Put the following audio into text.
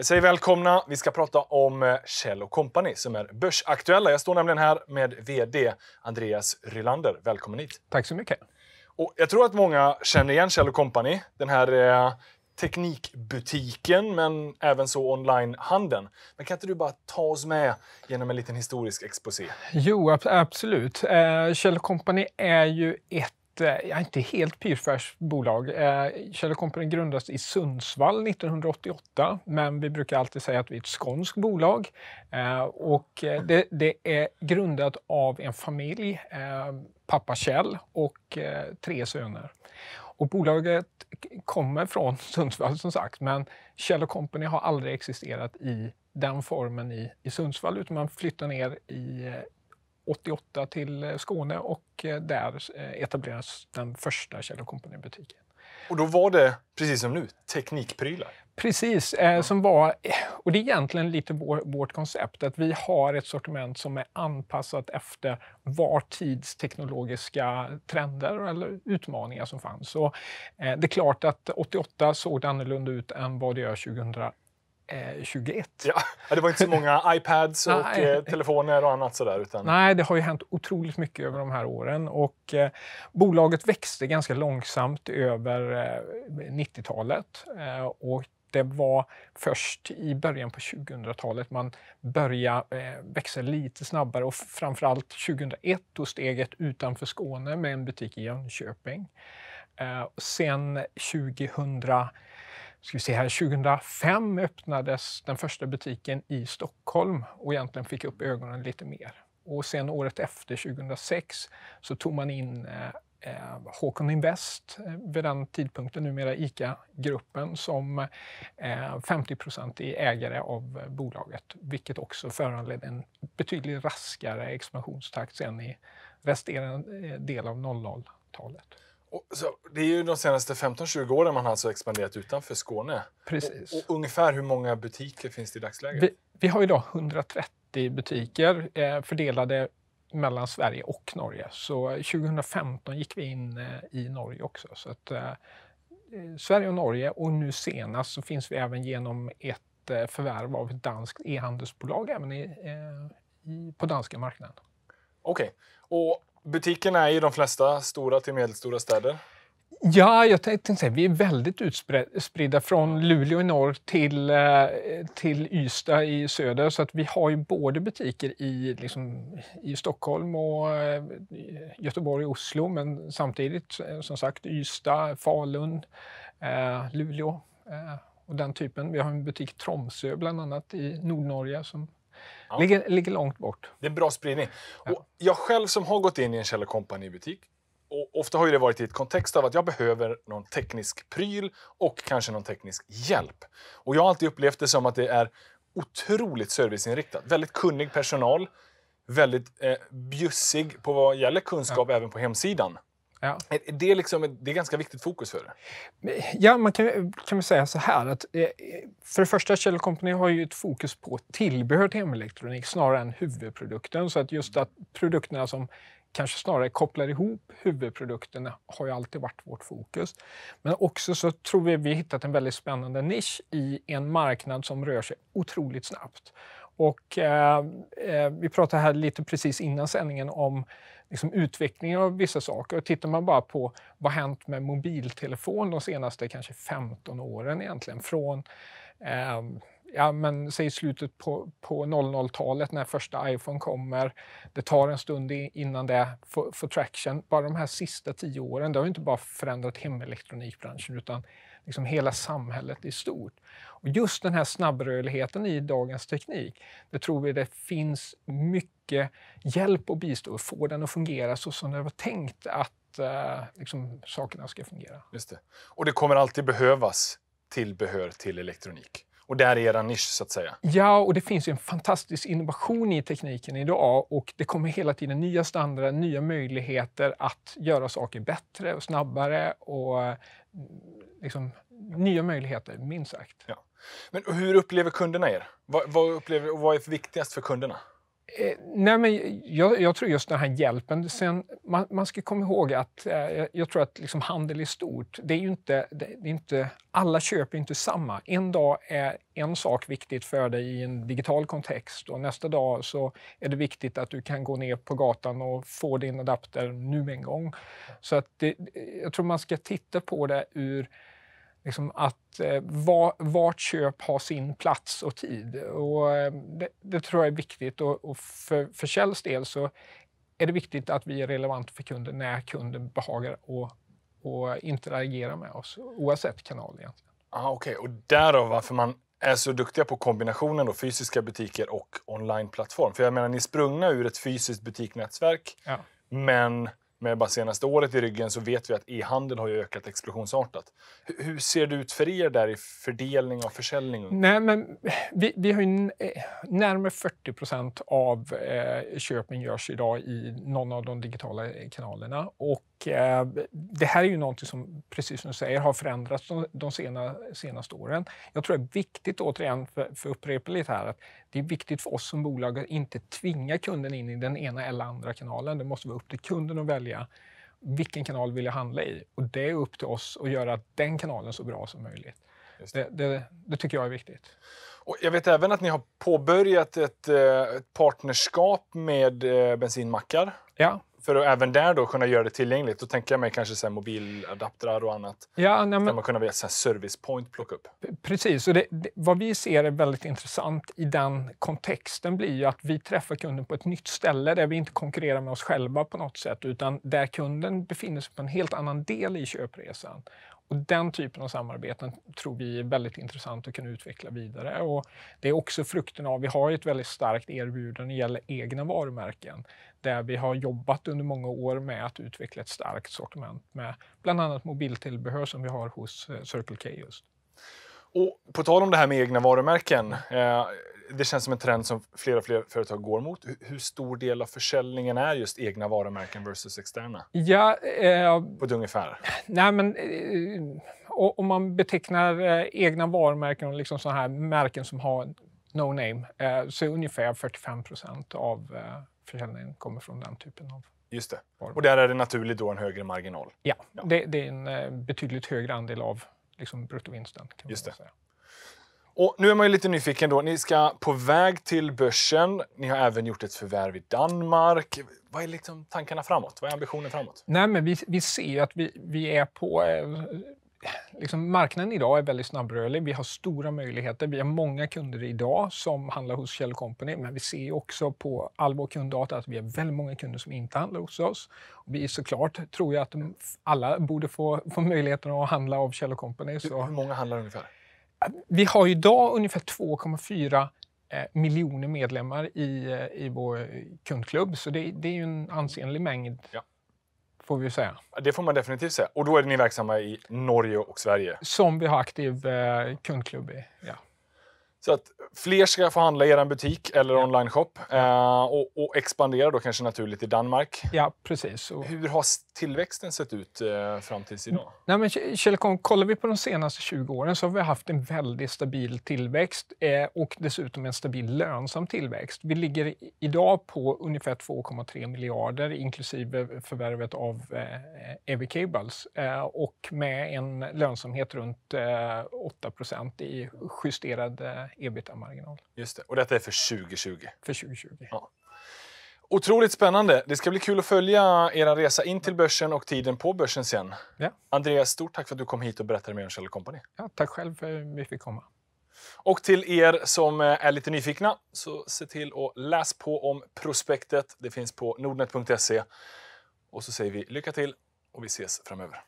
Jag säger välkomna. Vi ska prata om Kjell eh, Company som är börsaktuella. Jag står nämligen här med VD Andreas Rylander. Välkommen hit. Tack så mycket. Och jag tror att många känner igen Kjell Company. Den här eh, teknikbutiken, men även så onlinehandeln. Men kan inte du bara ta oss med genom en liten historisk exposé? Jo, absolut. Kjell eh, Company är ju ett Eh, ja, inte helt pyrfärskt bolag. Eh, Kjell Company grundades i Sundsvall 1988, men vi brukar alltid säga att vi är ett skånskt bolag. Eh, och eh, det, det, är grundat av en familj, pappa Kjell och tre söner. Och bolaget kommer från Sundsvall som sagt, men Kjell Company har aldrig existerat i den formen i, i Sundsvall, utan man flyttar ner i 88 till eh, Skåne och eh, där eh, etablerades den första Kjell company butiken Och då var det, precis som nu, teknikprylar? Precis, eh, som var, och det är egentligen lite vår, vårt koncept, att vi har ett sortiment som är anpassat efter var tids teknologiska trender eller utmaningar som fanns. Så, eh, det är klart att 88 såg det annorlunda ut än vad det gör 2000 21. Eh, ja, det var inte så många iPads och Nej. Eh, telefoner och annat sådär. Utan... Nej, det har ju hänt otroligt mycket över de här åren och eh, bolaget växte ganska långsamt över eh, 90-talet eh, och det var först i början på 2000-talet man började eh, växa lite snabbare och framförallt 2001 då steget utanför Skåne med en butik i Jönköping. sen 2000 ska vi se här, 2005 öppnades den första butiken i Stockholm och egentligen fick upp ögonen lite mer. Och sen året efter, 2006, så tog man in eh, eh Håkon Invest, eh, vid den tidpunkten numera ICA-gruppen, som eh, 50 är ägare av eh, bolaget, vilket också föranledde en betydligt raskare expansionstakt sen i resterande del av 00-talet. Så det är ju de senaste 15-20 åren man har alltså expanderat utanför Skåne. Precis. Och, och ungefär hur många butiker finns det i dagsläget? Vi, vi har idag 130 butiker eh, fördelade mellan Sverige och Norge. Så 2015 gick vi in eh, i Norge också. Så att, eh, Sverige och Norge och nu senast så finns vi även genom ett eh, förvärv av ett danskt e-handelsbolag även i, eh, i, på danska marknaden. Okej. Okay. Butikerna är i de flesta stora till medelstora städer. Ja, jag tänkte säga, vi är väldigt utspridda från Luleå i norr till, eh, till Ystad i söder. Så att vi har ju både butiker i, liksom, i Stockholm och eh, Göteborg och Oslo, men samtidigt eh, som sagt Ystad, Falun, Luleå och den typen. Vi har en butik i Tromsö bland annat i Nordnorge som Ja. Ligger, ligger långt bort. Det är bra spridning. Ja. Och jag själv som har gått in i en Kjell company butik ofta har ju det varit i ett kontext av att jag behöver någon teknisk pryl och kanske någon teknisk hjälp. Och jag har alltid upplevt det som att det är otroligt serviceinriktat. Väldigt kunnig personal, väldigt eh, bjussig på vad gäller kunskap ja. även på hemsidan. Ja. Det, är liksom, det är ganska viktigt fokus för det. Ja, man kan, kan väl säga så här att eh, för det första Kjell Company har ju ett fokus på tillbehör till hemelektronik snarare än huvudprodukten. Så att just att produkterna som kanske snarare kopplar ihop huvudprodukterna har ju alltid varit vårt fokus. Men också så tror vi att vi har hittat en väldigt spännande nisch i en marknad som rör sig otroligt snabbt. Och, eh, eh, vi pratade här lite precis innan sändningen om liksom, utvecklingen av vissa saker. Och tittar man bara på vad hänt med mobiltelefon de senaste kanske 15 åren egentligen, från eh, ja, men säg slutet på, på 00-talet när första iPhone kommer. Det tar en stund innan det får, traction. Bara de här sista tio åren, det har ju inte bara förändrat hemelektronikbranschen utan liksom hela samhället i stort. Och just den här snabbrörligheten i dagens teknik, det tror vi det finns mycket hjälp att bistå och få den att fungera så som det var tänkt att eh, liksom, sakerna ska fungera. Just det. Och det kommer alltid behövas tillbehör till elektronik? Och där är er nisch, så att säga. Ja, och det finns en fantastisk innovation i tekniken idag och det kommer hela tiden nya standarder, nya möjligheter att göra saker bättre och snabbare och mm, liksom, nya möjligheter, minst sagt. Ja. Men hur upplever kunderna er? Vad, vad upplever, vad är viktigast för kunderna? Eh, nej, men jag, jag, tror just den här hjälpen. Sen, man, man ska komma ihåg att eh, jag tror att liksom handel i stort, det är inte, det, det är inte, alla köper inte samma. En dag är en sak viktigt för dig i en digital kontext och nästa dag så är det viktigt att du kan gå ner på gatan och få din adapter nu en gång. Så att det, jag tror man ska titta på det ur Liksom att eh, var, vart köp har sin plats och tid. Och, eh, det, det, tror jag är viktigt och, och för, för Kjells del så är det viktigt att vi är relevanta för kunden när kunden behagar och, och interagera med oss, oavsett kanal egentligen. Ah, Okej, okay. och därav varför man är så duktiga på kombinationen då, fysiska butiker och onlineplattform. För jag menar, ni är sprungna ur ett fysiskt butiknätverk, ja. men med bara senaste året i ryggen så vet vi att e-handeln har ökat explosionsartat. Hur ser det ut för er där i fördelning av försäljning? Nej, men vi, vi har ju eh, närmare 40 procent av eh, köpen görs idag i någon av de digitala eh, kanalerna och och eh, det här är ju någonting som, precis som du säger, har förändrats de, de sena, senaste åren. Jag tror det är viktigt, återigen, för, för upprepa lite här, att det är viktigt för oss som bolag att inte tvinga kunden in i den ena eller andra kanalen. Det måste vara upp till kunden att välja vilken kanal vill jag handla i? Och det är upp till oss att göra den kanalen så bra som möjligt. Det. Det, det, det. tycker jag är viktigt. Och jag vet även att ni har påbörjat ett, eh, ett partnerskap med eh, bensinmackar. Ja för att även där då kunna göra det tillgängligt, då tänker jag mig kanske så mobiladaptrar och annat. Ja, nej, men... man kunna via service point plocka upp. Precis, och det, det, vad vi ser är väldigt intressant i den kontexten blir ju att vi träffar kunden på ett nytt ställe där vi inte konkurrerar med oss själva på något sätt, utan där kunden befinner sig på en helt annan del i köpresan. Och den typen av samarbeten tror vi är väldigt intressant att kunna utveckla vidare. Och det är också frukten av, vi har ett väldigt starkt erbjudande när det gäller egna varumärken, där vi har jobbat under många år med att utveckla ett starkt sortiment med bland annat mobiltillbehör som vi har hos eh, Circle K just. Och på tal om det här med egna varumärken. Eh, det känns som en trend som fler och fler företag går mot. Hur stor del av försäljningen är just egna varumärken versus externa? Ja, eh, på ett ungefär? Nej, men, eh, om man betecknar eh, egna varumärken och liksom här märken som har no name eh, så är ungefär 45 procent av eh, försäljningen kommer från den typen av Just det. Varumärken. Och där är det naturligt då en högre marginal? Ja, ja. Det, det, är en eh, betydligt högre andel av liksom bruttovinsten. Kan Just det. Säga. Och nu är man ju lite nyfiken. då. Ni ska på väg till börsen. Ni har även gjort ett förvärv i Danmark. Vad är liksom tankarna framåt? Vad är ambitionen framåt? Nej, men vi, vi ser att vi, vi är på eh, liksom marknaden idag är väldigt snabbrörlig. Vi har stora möjligheter. Vi har många kunder idag som handlar hos Kjell Company, men vi ser också på all vår kunddata att vi har väldigt många kunder som inte handlar hos oss. Och vi såklart tror jag att alla borde få, få möjligheten att handla av Kjell Company. Så. Hur många handlar ungefär? Vi har idag ungefär 2,4 eh, miljoner medlemmar i, eh, i vår kundklubb, så det, det är ju en ansenlig mängd ja får vi ju säga. Det får man definitivt säga. Och då är ni verksamma i Norge och Sverige? Som vi har aktiv eh, kundklubb i, ja. Så att fler ska få handla i er butik eller ja. onlineshop eh, och, och, expandera då kanske naturligt i Danmark. Ja, precis. Och... Hur har tillväxten sett ut eh, fram tills idag? Nej, men Kjellcom, kollar vi på de senaste 20 åren så har vi haft en väldigt stabil tillväxt eh, och dessutom en stabil lönsam tillväxt. Vi ligger idag på ungefär 2,3 miljarder inklusive förvärvet av eh, Evi Cables eh, och med en lönsamhet runt 8 eh, i justerad eh, ebita-marginal. Just det. Och detta är för 2020? För 2020. Ja. Otroligt spännande. Det ska bli kul att följa er resa in till börsen och tiden på börsen sen. Ja. Andreas, stort tack för att du kom hit och berättade mer om Kjell Company. Ja, tack själv för att vi fick komma. Och till er som eh, är lite nyfikna, så se till att läs på om prospektet. Det finns på nordnet.se. Och så säger vi lycka till och vi ses framöver.